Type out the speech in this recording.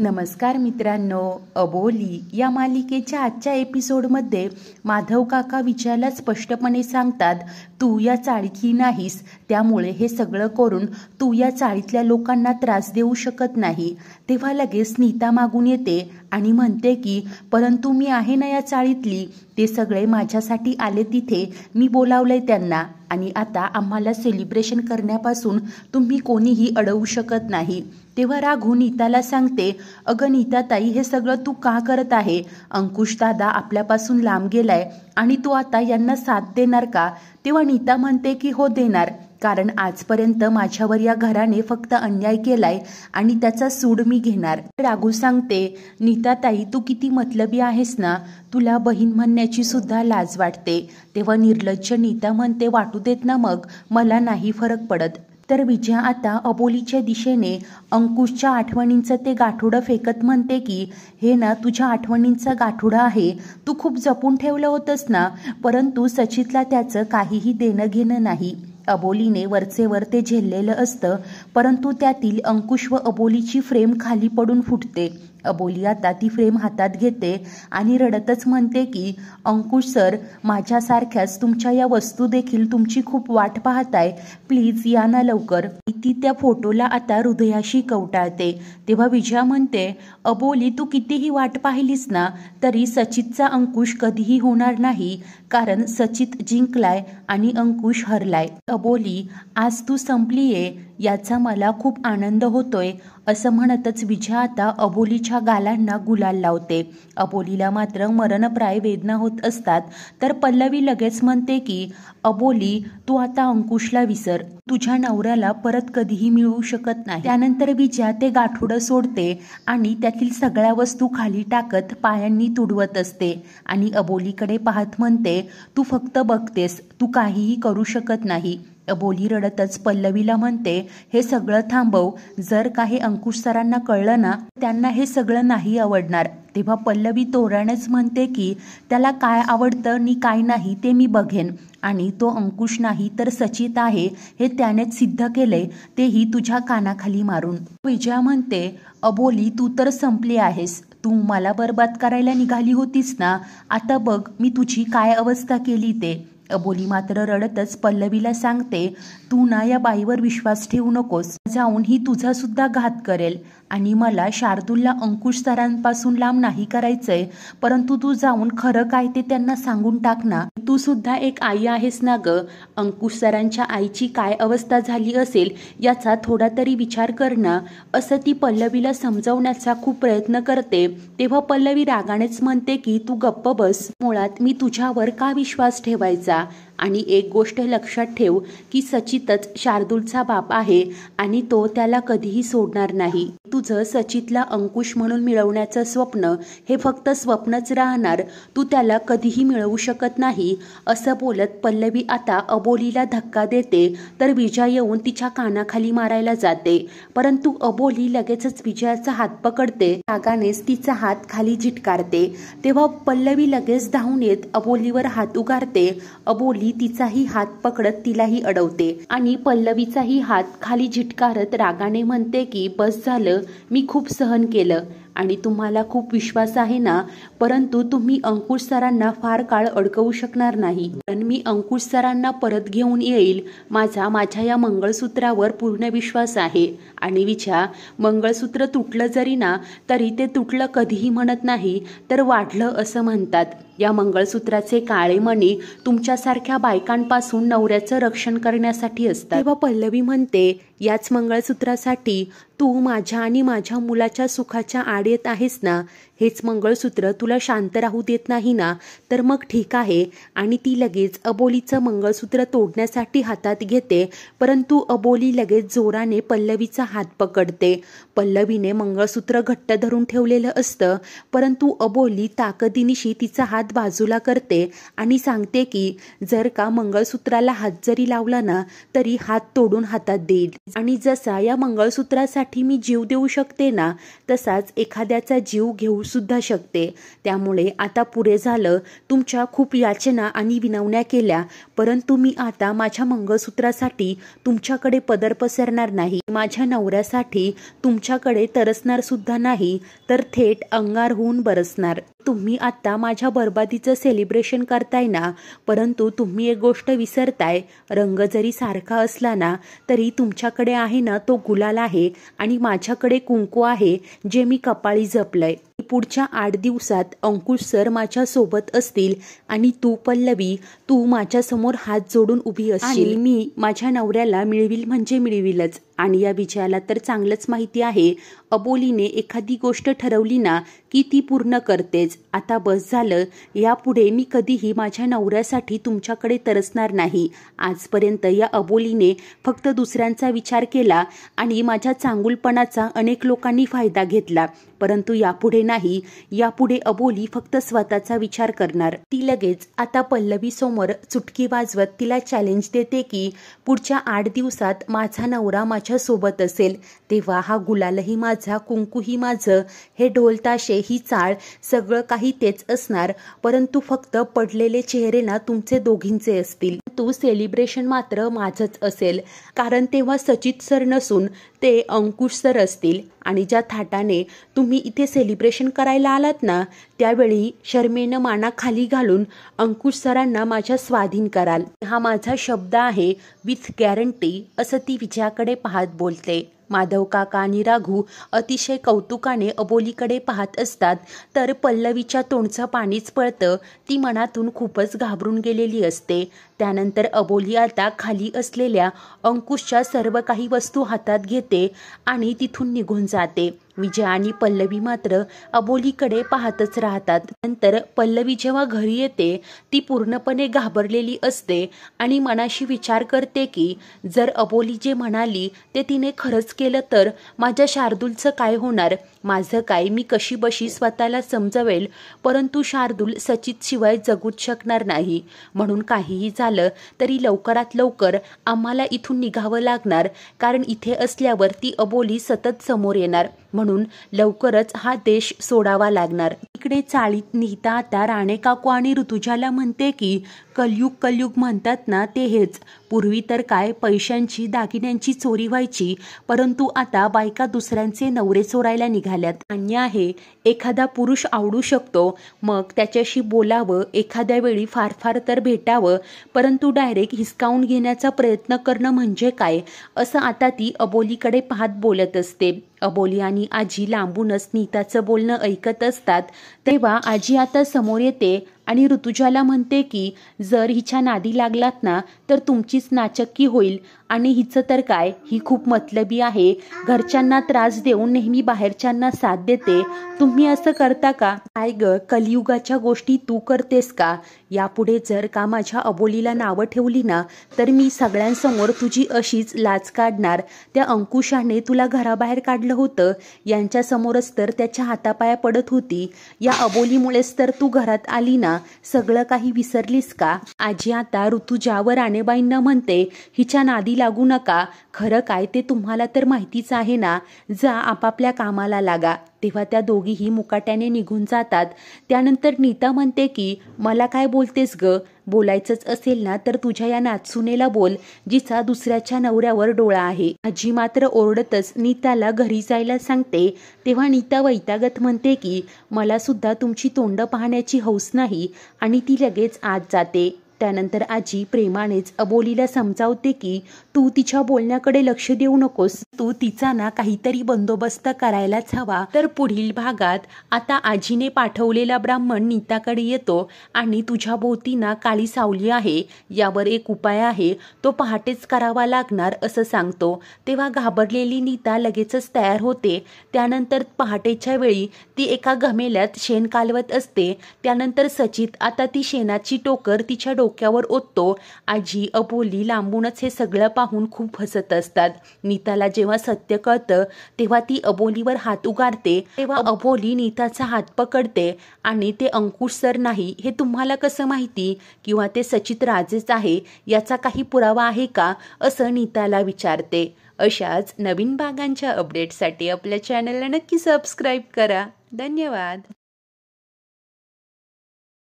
नमस्कार मित्रांनो अबोली या मालिकेच्या आजच्या एपिसोडमध्ये माधव काका विचारला स्पष्टपणे सांगतात तू या चाळीतली नाहीस त्यामुळे हे सगळं करून तू या चाळीतल्या लोकांना त्रास देऊ शकत नाही तेव्हा लगेच नीता मागून येते आणि म्हणते की परंतु मी आहे ना या चाळीतली ते सगळे माझ्यासाठी आले तिथे मी बोलावलंय त्यांना आणि आता आम्हाला सेलिब्रेशन करण्यापासून तुम्ही कोणीही अडवू शकत नाही तेव्हा राघू नीताला सांगते अगं नीता ताई हे सगळं तू का करत आहे अंकुश दादा आपल्यापासून लांब गेलाय आणि तू आता यांना साथ देणार का तेव्हा नीता म्हणते की हो देणार कारण आजपर्यंत माझ्यावर या घराने फक्त अन्याय केलाय आणि त्याचा सूड मी घेणार राघू सांगते नीताताई तू किती मतलबी आहेस ना तुला बहीण म्हणण्याची सुद्धा लाज वाटते तेव्हा निर्लज्ज नीता म्हणते वाटू देत ना मग मला नाही फरक पडत तर विजया आता अबोलीच्या दिशेने अंकुशच्या आठवणींचं ते गाठोडं फेकत म्हणते की हे ना तुझ्या आठवणींचा गाठोडा आहे तू खूप जपून ठेवलं होतस ना परंतु सचितला त्याचं काहीही देणं घेणं नाही अबोलीने वर ते झेललेलं असतं परंतु त्यातील अंकुश व अबोलीची फ्रेम खाली पडून फुटते अबोली आता ती फ्रेम हातात घेते आणि रडतच म्हणते की अंकुश सर माझ्यासारख्याच तुमच्या या वस्तू देखील तुमची खूप वाट पाहताय प्लीज या ना लवकर ती त्या फोटोला आता हृदयाशी कवटाळते तेव्हा विजया म्हणते अबोली तू कितीही वाट पाहिलीस ना तरी सचितचा अंकुश कधीही होणार नाही कारण सचित जिंकलाय आणि अंकुश हरलाय अबोली आज तू संपलीये याचा मला खूप आनंद होतोय असं म्हणतच विजया आता अबोलीच्या गालांना गुलाल लावते अबोलीला मात्र मरणप्राय वेदना होत असतात तर पल्लवी लगेच म्हणते की अबोली तू आता अंकुशला विसर तुझ्या नवऱ्याला परत कधीही मिळू शकत नाही त्यानंतर विजया ते गाठोडं सोडते आणि त्यातील सगळ्या वस्तू खाली टाकत पायांनी तुडवत असते आणि अबोलीकडे पाहत म्हणते तू फक्त बघतेस तू काहीही करू शकत नाही अबोली रडतच पल्लवीला म्हणते हे सगळं थांबव जर काही अंकुश सरांना कळलं ना त्यांना हे सगळं नाही आवडणार तेव्हा पल्लवी तोरणच म्हणते की त्याला काय आवडतं नी काय नाही ते मी बघेन आणि तो अंकुश नाही तर सचित आहे हे त्यानेच सिद्ध केले तेही तुझ्या कानाखाली मारून विजया म्हणते अबोली तू तर संपली आहेस तू मला बरबाद करायला निघाली होतीस ना आता बघ मी तुझी काय अवस्था केली ते अबोली मात्र रडतच पल्लवीला सांगते तू ना या बाईवर विश्वास ठेवू नकोस जाऊन ही तुझा सुद्धा घात करेल आणि मला शार्दूलला अंकुश सरांपासून लांब नाही करायचंय परंतु तू जाऊन खरं काय ते त्यांना सांगून टाक ना तू सुद्धा एक आई आहेस ना ग अंकुश सरांच्या आईची काय अवस्था झाली असेल याचा थोडा तरी विचार ना असं ती पल्लवीला समजवण्याचा खूप प्रयत्न करते तेव्हा पल्लवी रागानेच म्हणते की तू गप्प बस मुळात मी तुझ्यावर का विश्वास ठेवायचा आणि एक गोष्ट लक्षात ठेव की सचितच शार्दूलचा बाप आहे आणि तो त्याला कधीही सोडणार नाही तुझं सचितला अंकुश म्हणून मिळवण्याचं स्वप्न हे फक्त स्वप्नच राहणार तू त्याला कधीही मिळवू शकत नाही असं बोलत पल्लवी आता अबोलीला धक्का देते तर विजय येऊन तिच्या कानाखाली मारायला जाते परंतु अबोली लगेचच विजयाचा हात पकडते रागानेच तिचा हात खाली झिटकारते तेव्हा पल्लवी लगेच धावून येत अबोलीवर हात उगारते अबोली पल्लवी तिचाही हात पकडत तिलाही अडवते आणि पल्लवीचाही हात खाली झिटकारत रागाने म्हणते की बस झालं मी खूप सहन केलं आणि तुम्हाला खूप विश्वास आहे ना परंतु तुम्ही अंकुश सरांना फार काळ अडकवू शकणार नाही कारण मी अंकुश सरांना परत घेऊन येईल माझा माझ्या या मंगळसूत्रावर पूर्ण विश्वास आहे आणि विचार मंगळसूत्र तुटलं जरी ना तरी ते तुटलं कधीही म्हणत नाही तर वाढलं असं म्हणतात या मंगळसूत्राचे काळे मणी तुमच्यासारख्या बायकांपासून नवऱ्याचं रक्षण करण्यासाठी असतात तेव्हा पल्लवी म्हणते याच मंगळसूत्रासाठी तू माझ्या आणि माझ्या मुलाच्या सुखाच्या आड येत आहेस ना हेच मंगळसूत्र तुला शांत राहू देत नाही ना तर मग ठीक आहे आणि ती लगेच अबोलीचं मंगळसूत्र तोडण्यासाठी हातात घेते परंतु अबोली लगेच जोराने पल्लवीचा हात पकडते पल्लवीने मंगळसूत्र घट्ट धरून ठेवलेलं असतं परंतु अबोली ताकदीनिशी तिचा हात बाजूला करते आणि सांगते की जर का मंगळसूत्राला हात जरी लावला ना तरी हात तोडून हातात देईल आणि जसा या मंगळसूत्रासाठी मी जीव देऊ शकते ना तसाच एखाद्याचा जीव घेऊ सुद्धा शकते त्यामुळे आता पुरे झालं तुमच्या खूप याचना आणि विनवण्या केल्या परंतु मी आता माझ्या मंगळसूत्रासाठी तुमच्याकडे पदर पसरणार नाही माझ्या नवऱ्यासाठी तुमच्याकडे तरसणार सुद्धा नाही तर थेट अंगार होऊन बरसणार तुम्ही आता माझ्या बर्बादीचं सेलिब्रेशन करताय ना परंतु तुम्ही एक गोष्ट विसरताय रंग जरी सारखा असला ना तरी तुमच्याकडे आहे ना तो गुलाल आहे आणि माझ्याकडे कुंकू आहे जे मी कपाळी जपलंय पुढच्या आठ दिवसात अंकुश सर माझ्या सोबत असतील आणि तू पल्लवी तू माझ्यासमोर हात जोडून उभी असशील मी माझ्या नवऱ्याला मिळविल म्हणजे मिळविलच आणि या विजयाला तर चांगलंच माहिती आहे अबोलीने एखादी गोष्ट ठरवली ना की ती पूर्ण करतेच आता बस झालं यापुढे मी कधीही माझ्या नवऱ्यासाठी तुमच्याकडे तरसणार नाही आजपर्यंत या अबोलीने फक्त दुसऱ्यांचा विचार केला आणि माझ्या चांगुलपणाचा अनेक लोकांनी फायदा घेतला परंतु यापुढे नाही यापुढे अबोली फक्त स्वतःचा विचार करणार ती लगेच आता पल्लवी समोर चुटकी वाजवत तिला चॅलेंज देते की पुढच्या आठ दिवसात माझा नवरा माझ्या सोबत असेल तेव्हा हा गुलालही माझा कुंकूही माझं हे ढोलताशे ही चाळ सगळं काही तेच असणार परंतु फक्त पडलेले चेहरे ना तुमचे दोघींचे असतील परंतु सेलिब्रेशन मात्र माझंच असेल कारण तेव्हा सचित सर नसून ते अंकुश सर असतील आणि ज्या थाटाने तुम्ही इथे सेलिब्रेशन करायला आलात ना त्यावेळी शर्मेनं माना खाली घालून अंकुश सरांना माझ्या स्वाधीन कराल हा माझा शब्द आहे विथ गॅरंटी असं ती विजयाकडे पाहत बोलते माधव काका आणि राघू अतिशय कौतुकाने अबोलीकडे पाहत असतात तर पल्लवीच्या तोंडचं पाणीच पळतं ती मनातून खूपच घाबरून गेलेली असते त्यानंतर अबोली आता खाली असलेल्या अंकुशच्या सर्व काही वस्तू हातात घेते आणि तिथून निघून जाते विजया आणि पल्लवी मात्र अबोलीकडे पाहतच राहतात नंतर पल्लवी जेव्हा घरी येते ती पूर्णपणे घाबरलेली असते आणि मनाशी विचार करते की जर अबोली जे म्हणाली ते तिने खरंच केलं तर माझ्या शार्दूलचं काय होणार माझं काय मी कशी बशी स्वतःला समजवेल परंतु शार्दूल सचितशिवाय जगूच शकणार नाही म्हणून काहीही झालं तरी लवकरात लवकर आम्हाला इथून निघावं लागणार कारण इथे असल्यावर ती अबोली सतत समोर येणार म्हणून लवकरच हा देश सोडावा लागणार इकडे चाळीत नीता आता राणे काकू आणि ऋतुजाला म्हणते की कलयुग कलयुग म्हणतात ना ते हेच पूर्वी तर काय पैशांची दागिन्यांची चोरी व्हायची परंतु आता बायका दुसऱ्यांचे नवरे चोरायला निघाल्यात अन्य आहे एखादा पुरुष आवडू शकतो मग त्याच्याशी बोलावं एखाद्या वेळी फार फार तर भेटावं परंतु डायरेक्ट हिसकावून घेण्याचा प्रयत्न करणं म्हणजे काय असं आता ती अबोलीकडे पाहत बोलत असते अबोली आणि आजी लांबूनच नीताचं बोलणं ऐकत असतात तेव्हा आजी आता समोर येते आणि ऋतुजाला म्हणते की जर हिच्या नादी लागलात ना तर तुमचीच नाचक्की होईल आणि हिचं तर काय ही खूप मतलबी आहे घरच्यांना त्रास देऊन नेहमी बाहेरच्यांना साथ देते तुम्ही असं करता का काय ग कलियुगाच्या गोष्टी तू करतेस का यापुढे जर का माझ्या अबोलीला नावं ठेवली ना तर मी सगळ्यांसमोर तुझी अशीच लाच काढणार त्या अंकुशाने तुला घराबाहेर काढलं होतं यांच्या समोरच तर त्याच्या हातापाया पडत होती या अबोलीमुळेच तर तू घरात आली ना सगळं काही विसरलीस का आजी आता ऋतू व राणेबाईंना म्हणते हिच्या नादी नादी लागू नका खरं काय ते तुम्हाला तर माहितीच आहे ना जा आपापल्या कामाला लागा तेव्हा त्या दोघीही मुकाट्याने निघून जातात त्यानंतर नीता म्हणते की मला काय बोलतेस ग बोलायचंच असेल ना तर तुझ्या या नाचसुनेला बोल जिचा दुसऱ्याच्या नवऱ्यावर डोळा आहे आजी मात्र ओरडतच नीताला घरी जायला सांगते तेव्हा नीता वैतागत म्हणते की मला सुद्धा तुमची तोंड पाहण्याची हौस नाही आणि ती लगेच आत जाते त्यानंतर आजी प्रेमानेच अबोलीला समजावते की तू तिच्या बोलण्याकडे लक्ष देऊ नकोस तू तिचा ना काहीतरी बंदोबस्त करायलाच हवा तर पुढील भागात आता आजीने पाठवलेला ब्राह्मण नीताकडे येतो आणि तुझ्या भोवती ना काळी सावली आहे यावर एक उपाय आहे तो पहाटेच करावा लागणार असं सांगतो तेव्हा घाबरलेली नीता लगेचच तयार होते त्यानंतर पहाटेच्या वेळी ती एका घमेल्यात शेण कालवत असते त्यानंतर सचित आता ती शेणाची टोकर तिच्या डोक्यावर ओततो आजी अबोली लांबूनच हे सगळं पाहून खूप हसत असतात नीताला जेव्हा सत्य कळतं तेव्हा ती अबोलीवर हात उगारते तेव्हा अबोली नीताचा हात पकडते आणि ते अंकुश सर नाही हे तुम्हाला कसं माहिती किंवा ते सचित राजेच आहे याचा काही पुरावा आहे का असं नीताला विचारते अशाच नवीन भागांच्या अपडेटसाठी आपल्या चॅनलला नक्की सबस्क्राईब करा धन्यवाद